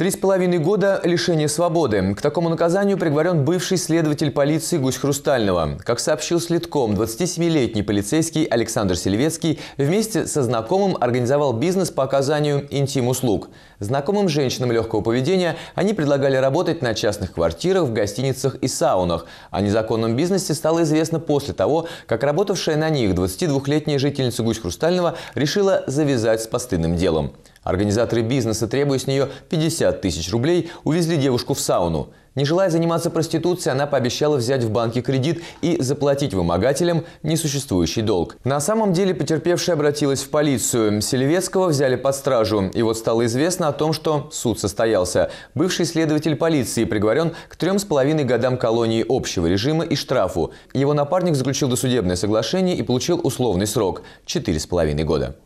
Три с половиной года лишения свободы. К такому наказанию приговорен бывший следователь полиции Гусь Хрустального. Как сообщил Следком, 27-летний полицейский Александр Сельвецкий вместе со знакомым организовал бизнес по оказанию интим-услуг. Знакомым женщинам легкого поведения они предлагали работать на частных квартирах, в гостиницах и саунах. О незаконном бизнесе стало известно после того, как работавшая на них 22-летняя жительница Гусь Хрустального решила завязать с постыдным делом. Организаторы бизнеса требуют с нее 50 50 тысяч рублей, увезли девушку в сауну. Не желая заниматься проституцией, она пообещала взять в банке кредит и заплатить вымогателям несуществующий долг. На самом деле потерпевшая обратилась в полицию. Селевецкого взяли под стражу. И вот стало известно о том, что суд состоялся. Бывший следователь полиции приговорен к трем с половиной годам колонии общего режима и штрафу. Его напарник заключил досудебное соглашение и получил условный срок – четыре с половиной года.